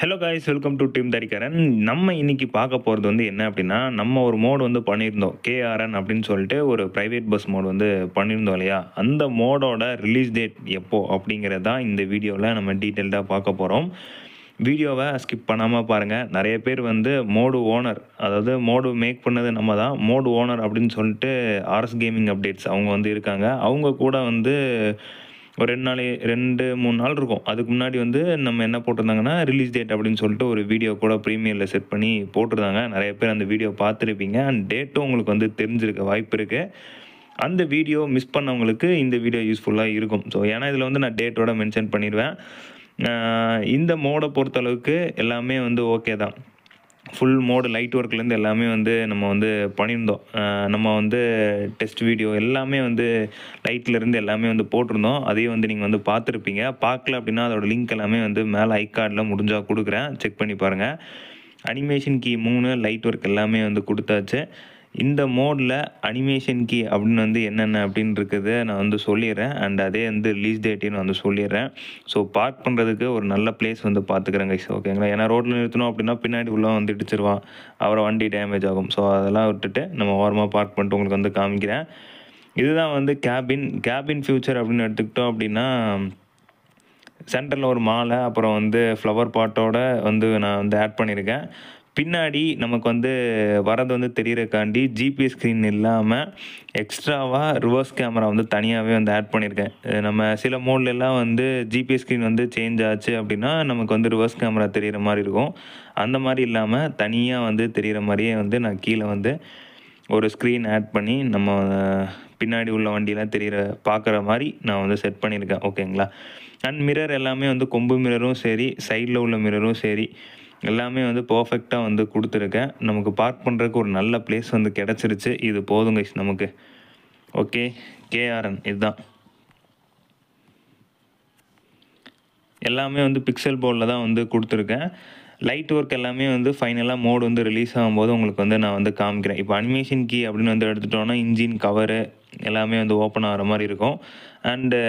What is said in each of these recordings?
hello guys welcome to team தரிக்கரன் நம்ம இன்னைக்கு பார்க்க போகிறது வந்து என்ன அப்படின்னா நம்ம ஒரு மோடு வந்து பண்ணியிருந்தோம் கேஆர்என் அப்படின்னு சொல்லிட்டு ஒரு ப்ரைவேட் பஸ் மோடு வந்து பண்ணியிருந்தோம் இல்லையா அந்த மோடோட ரிலீஸ் டேட் எப்போ தான் இந்த வீடியோவில் நம்ம டீட்டெயில்டாக பார்க்க போகிறோம் வீடியோவை ஸ்கிப் பண்ணாமல் பாருங்கள் நிறைய பேர் வந்து மோடு ஓனர் அதாவது மோடு மேக் பண்ணது நம்ம தான் மோடு ஓனர் அப்படின்னு சொல்லிட்டு ஆர்எஸ் கேமிங் அப்டேட்ஸ் அவங்க வந்து இருக்காங்க அவங்க கூட வந்து ஒரு ரெண்டு நாள் ரெண்டு மூணு நாள் இருக்கும் அதுக்கு முன்னாடி வந்து நம்ம என்ன போட்டிருந்தாங்கன்னா ரிலீஸ் டேட் அப்படின்னு சொல்லிட்டு ஒரு வீடியோ கூட ப்ரீமியரில் செட் பண்ணி போட்டிருந்தாங்க நிறைய பேர் அந்த வீடியோ பார்த்துருப்பீங்க அண்ட் டேட்டும் உங்களுக்கு வந்து தெரிஞ்சிருக்க வாய்ப்பு இருக்குது அந்த வீடியோ மிஸ் பண்ணவங்களுக்கு இந்த வீடியோ யூஸ்ஃபுல்லாக இருக்கும் ஸோ ஏன்னா இதில் வந்து நான் டேட்டோட மென்ஷன் பண்ணிடுவேன் இந்த மோடை பொறுத்தளவுக்கு எல்லாமே வந்து ஓகே தான் ஃபுல் மோடு லைட் ஒர்க்லேருந்து எல்லாமே வந்து நம்ம வந்து பண்ணியிருந்தோம் நம்ம வந்து டெஸ்ட் வீடியோ எல்லாமே வந்து லைட்லேருந்து எல்லாமே வந்து போட்டிருந்தோம் அதையும் வந்து நீங்கள் வந்து பார்த்துருப்பீங்க பார்க்கல அப்படின்னா அதோட லிங்க் எல்லாமே வந்து மேலே ஐகார்டில் முடிஞ்சால் கொடுக்குறேன் செக் பண்ணி பாருங்கள் அனிமேஷன் கீ மூணு லைட் ஒர்க் எல்லாமே வந்து கொடுத்தாச்சு இந்த மோடில் அனிமேஷன் கீ அப்படின்னு வந்து என்னென்ன அப்படின்னு இருக்குது நான் வந்து சொல்லிடுறேன் அண்ட் அதே வந்து ரிலீஸ் டேட்டையும் வந்து சொல்லிடுறேன் ஸோ பார்க் பண்ணுறதுக்கு ஒரு நல்ல பிளேஸ் வந்து பார்த்துக்குறேங்க கைஸ் ஓகேங்களா ஏன்னா ரோட்டில் நிறுத்தணும் அப்படின்னா பின்னாடி உள்ளே வந்து இடிச்சிருவான் அப்புறம் வண்டி டேமேஜ் ஆகும் ஸோ அதெல்லாம் விட்டுட்டு நம்ம ஓரமாக பார்க் பண்ணிட்டு உங்களுக்கு வந்து காமிக்கிறேன் இதுதான் வந்து கேபின் கேபின் ஃபியூச்சர் அப்படின்னு எடுத்துக்கிட்டோம் அப்படின்னா சென்டரில் ஒரு மாலை அப்புறம் வந்து ஃப்ளவர் பாட்டோட வந்து நான் வந்து ஆட் பண்ணியிருக்கேன் பின்னாடி நமக்கு வந்து வரது வந்து தெரியறக்காண்டி ஜிபிஎஸ் ஸ்க்ரீன் இல்லாமல் எக்ஸ்ட்ராவாக ரிவர்ஸ் கேமரா வந்து தனியாகவே வந்து ஆட் பண்ணியிருக்கேன் நம்ம சில மோட்லெலாம் வந்து ஜிபிஎஸ் ஸ்க்ரீன் வந்து சேஞ்ச் ஆச்சு அப்படின்னா நமக்கு வந்து ரிவர்ஸ் கேமரா தெரிகிற மாதிரி இருக்கும் அந்த மாதிரி இல்லாமல் தனியாக வந்து தெரிகிற மாதிரியே வந்து நான் கீழே வந்து ஒரு ஸ்க்ரீன் ஆட் பண்ணி நம்ம பின்னாடி உள்ள வண்டியெலாம் தெரிகிற பார்க்குற மாதிரி நான் வந்து செட் பண்ணியிருக்கேன் ஓகேங்களா அண்ட் மிரர் எல்லாமே வந்து கொம்பு மிரரும் சரி சைடில் உள்ள மிரரும் சரி எல்லாமே வந்து பர்ஃபெக்டாக வந்து கொடுத்துருக்கேன் நமக்கு பார்க் பண்ணுறதுக்கு ஒரு நல்ல பிளேஸ் வந்து கிடச்சிருச்சு இது போதுங்க நமக்கு ஓகே கேஆர்என் இதுதான் எல்லாமே வந்து பிக்சல் போர்டில் தான் வந்து கொடுத்துருக்கேன் லைட் ஒர்க் எல்லாமே வந்து ஃபைனலாக மோடு வந்து ரிலீஸ் ஆகும்போது உங்களுக்கு வந்து நான் வந்து காமிக்கிறேன் இப்போ அனிமேஷன் கீ அப்படின்னு வந்து எடுத்துட்டோன்னா இன்ஜின் கவரு எல்லாமே வந்து ஓப்பன் ஆகிற மாதிரி இருக்கும் அண்டு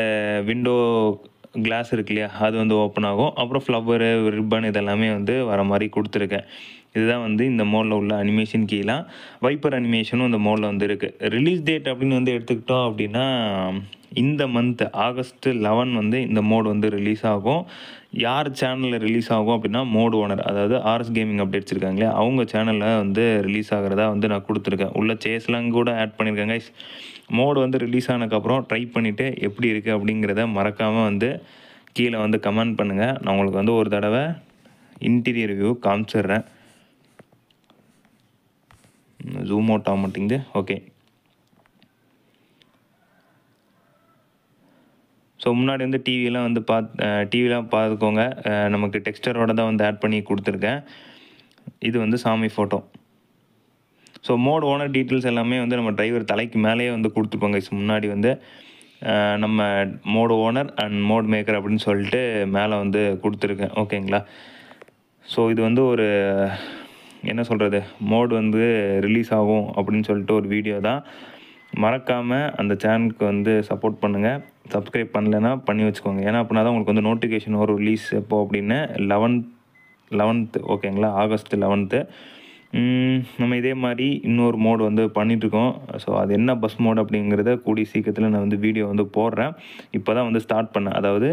விண்டோ uh, கிளாஸ் இருக்கு இல்லையா அது வந்து ஓப்பன் ஆகும் அப்புறம் ஃப்ளவரு ரிப்பன் இதெல்லாமே வந்து வர மாதிரி கொடுத்துருக்கேன் இதுதான் வந்து இந்த மோடில் உள்ள அனிமேஷன் கீழே வைப்பர் அனிமேஷனும் இந்த மோடில் வந்து இருக்குது ரிலீஸ் டேட் அப்படின்னு வந்து எடுத்துக்கிட்டோம் அப்படின்னா இந்த மந்த் ஆகஸ்ட் லெவன் வந்து இந்த மோடு வந்து ரிலீஸ் ஆகும் யார் சேனலில் ரிலீஸ் ஆகும் அப்படின்னா மோடு ஓனர் அதாவது ஆர்எஸ் கேமிங் அப்டேட்ஸ் இருக்காங்களே அவங்க சேனலில் வந்து ரிலீஸ் ஆகிறதா வந்து நான் கொடுத்துருக்கேன் உள்ள சேஸ்லாம் கூட ஆட் பண்ணியிருக்காங்க மோடு வந்து ரிலீஸ் ஆனதுக்கப்புறம் ட்ரை பண்ணிவிட்டு எப்படி இருக்குது அப்படிங்கிறத மறக்காமல் வந்து கீழே வந்து கமெண்ட் பண்ணுங்கள் நான் உங்களுக்கு வந்து ஒரு தடவை இன்டீரியர் வியூ காமிச்சிடுறேன் ஜூம் அவுட் ஆக மாட்டேங்குது ஓகே ஸோ முன்னாடி வந்து டிவிலாம் வந்து பா டிவிலாம் பார்த்துக்கோங்க நமக்கு டெக்ஸ்டரோட தான் வந்து ஆட் பண்ணி கொடுத்துருக்கேன் இது வந்து சாமி photo so mod owner details எல்லாமே வந்து நம்ம டிரைவர் தலைக்கு மேலேயே வந்து கொடுத்துருப்போங்க முன்னாடி வந்து நம்ம mod owner and mod maker அப்படின்னு சொல்லிட்டு மேலே வந்து கொடுத்துருக்கேன் ஓகேங்களா ஸோ இது வந்து ஒரு என்ன சொல்கிறது மோடு வந்து ரிலீஸ் ஆகும் அப்படின்னு சொல்லிட்டு ஒரு வீடியோ தான் மறக்காமல் அந்த சேனலுக்கு வந்து சப்போர்ட் பண்ணுங்கள் சப்ஸ்கிரைப் பண்ணலைன்னா பண்ணி வச்சுக்கோங்க ஏன்னா அப்படின்னா தான் உங்களுக்கு வந்து நோட்டிஃபிகேஷன் வரும் ரிலீஸ் எப்போது அப்படின்னு லெவன்த் லெவன்த்து ஓகேங்களா ஆகஸ்ட் லெவன்த்து நம்ம இதே மாதிரி இன்னொரு மோடு வந்து பண்ணிகிட்ருக்கோம் ஸோ அது என்ன பஸ் மோடு அப்படிங்கிறத கூடி சீக்கிரத்தில் நான் வந்து வீடியோ வந்து போடுறேன் இப்போ தான் வந்து ஸ்டார்ட் பண்ணேன் அதாவது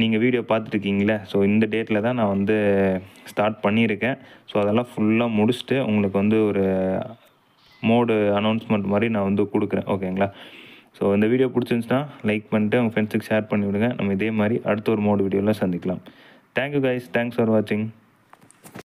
நீங்கள் வீடியோ பார்த்துருக்கீங்களே ஸோ இந்த டேட்டில் தான் நான் வந்து ஸ்டார்ட் பண்ணியிருக்கேன் ஸோ அதெல்லாம் ஃபுல்லாக முடிச்சுட்டு உங்களுக்கு வந்து ஒரு மோடு அனௌன்ஸ்மெண்ட் மாதிரி நான் வந்து கொடுக்குறேன் ஓகேங்களா ஸோ இந்த வீடியோ பிடிச்சிருந்துச்சுன்னா லைக் பண்ணிட்டு உங்கள் ஃப்ரெண்ட்ஸுக்கு ஷேர் பண்ணிவிடுங்க நம்ம இதே மாதிரி அடுத்த ஒரு மோடு வீடியோவில் சந்திக்கலாம் தேங்க்யூ கைஸ் தேங்க்ஸ் ஃபார் வாட்சிங்